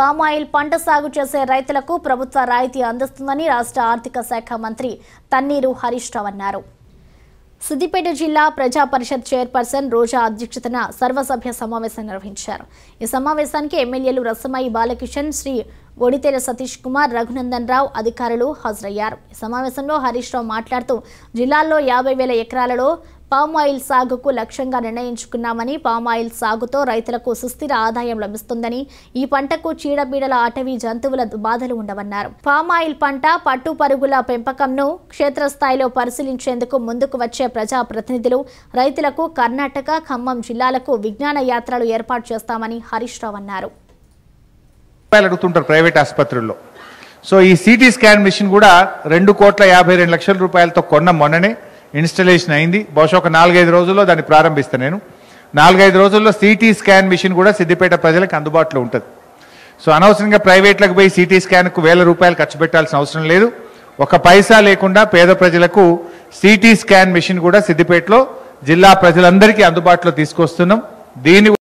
palm oil పంట సాగు చేసే రైతులకు ప్రభుత్వ రాయితీ అందిస్తుందని రాష్ట్ర ఆర్థిక శాఖ మంత్రి తన్నీరు హరీష్ రావు అన్నారు సిద్దిపేట జిల్లా ప్రజా పరిషత్ చైర్పర్సన్ రోజా అధ్యక్షతన సర్వసభ్య సమావేశం నిర్వహించారు ఈ సమావేశానికి ఎమ్మెల్యేలు రసమాయి బాలకిషన్ శ్రీ ఒడితేర సతీష్ కుమార్ రఘునందన్ రావు అధికారులు హాజరయ్యారు ఈ సమావేశంలో హరీష్ రావు మాట్లాడుతూ జిల్లాలో యాభై వేల ఎకరాలలో పామాయిల్ సాగుకు లక్ష్యంగా నిర్ణయించుకున్నామని పామాయిల్ సాగుతో రైతులకు సుస్థిర ఆదాయం లభిస్తుందని ఈ పంటకు చీడబీడల అటవీ జంతువుల బాధలు ఉండవన్నారు పామాయిల్ పంట పట్టు పరుగుల పెంపకంను క్షేత్రస్థాయిలో పరిశీలించేందుకు ముందుకు వచ్చే ప్రజా ప్రతినిధులు రైతులకు కర్ణాటక ఖమ్మం జిల్లాలకు విజ్ఞాన యాత్రలు ఏర్పాటు చేస్తామని హరీష్ రావు అన్నారు ప్రైవేట్ సో ఈ సిటీ స్కాన్ మిషన్ కూడా రెండు కోట్ల యాభై రెండు లక్షల రూపాయలతో కొన్న మొన్ననే ఇన్స్టలేషన్ అయింది బహుశా ఒక నాలుగైదు రోజుల్లో దాన్ని ప్రారంభిస్తాను నేను నాలుగైదు రోజుల్లో సిటీ స్కాన్ మిషన్ కూడా సిద్దిపేట ప్రజలకు అందుబాటులో ఉంటుంది సో అనవసరంగా ప్రైవేట్లకు పోయి సిటీ స్కాన్కు వేల రూపాయలు ఖర్చు పెట్టాల్సిన అవసరం లేదు ఒక పైసా లేకుండా పేద ప్రజలకు సిటీ స్కాన్ మిషన్ కూడా సిద్దిపేటలో జిల్లా ప్రజలందరికీ అందుబాటులో తీసుకొస్తున్నాం దీని